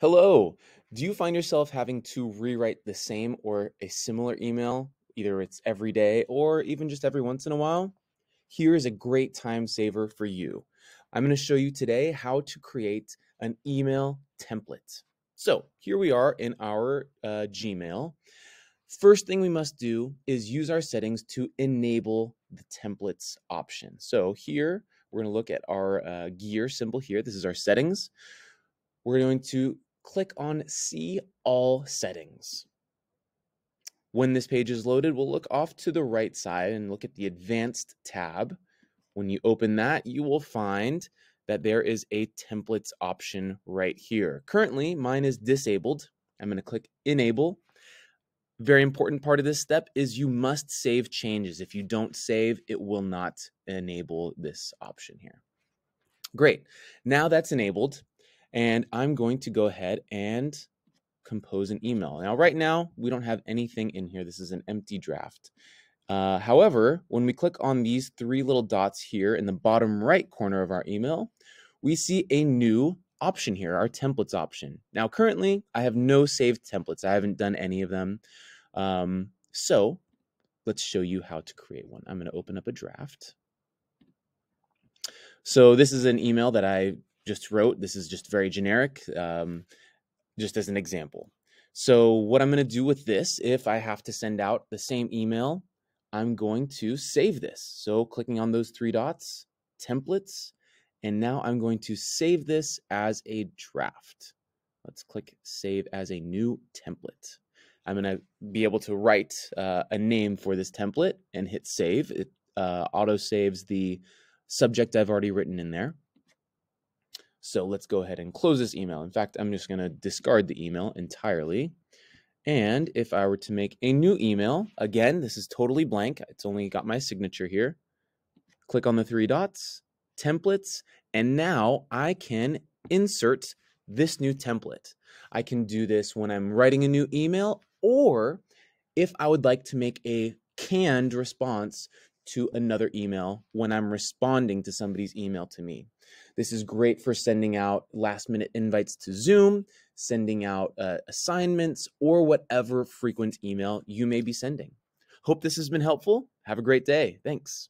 Hello. Do you find yourself having to rewrite the same or a similar email? Either it's every day or even just every once in a while? Here is a great time saver for you. I'm going to show you today how to create an email template. So here we are in our uh, Gmail. First thing we must do is use our settings to enable the templates option. So here we're going to look at our uh, gear symbol here. This is our settings. We're going to click on See All Settings. When this page is loaded, we'll look off to the right side and look at the Advanced tab. When you open that, you will find that there is a templates option right here. Currently, mine is disabled. I'm going to click Enable. Very important part of this step is you must save changes. If you don't save, it will not enable this option here. Great. Now that's enabled and I'm going to go ahead and compose an email. Now, right now, we don't have anything in here. This is an empty draft. Uh, however, when we click on these three little dots here in the bottom right corner of our email, we see a new option here, our templates option. Now, currently, I have no saved templates. I haven't done any of them. Um, so let's show you how to create one. I'm going to open up a draft. So this is an email that I just wrote. This is just very generic, um, just as an example. So what I'm going to do with this, if I have to send out the same email, I'm going to save this. So clicking on those three dots, templates, and now I'm going to save this as a draft. Let's click save as a new template. I'm going to be able to write uh, a name for this template and hit save. It uh, auto saves the subject I've already written in there. So let's go ahead and close this email. In fact, I'm just going to discard the email entirely. And if I were to make a new email, again, this is totally blank. It's only got my signature here. Click on the three dots, templates, and now I can insert this new template. I can do this when I'm writing a new email or if I would like to make a canned response to another email when I'm responding to somebody's email to me. This is great for sending out last minute invites to Zoom, sending out uh, assignments, or whatever frequent email you may be sending. Hope this has been helpful. Have a great day. Thanks.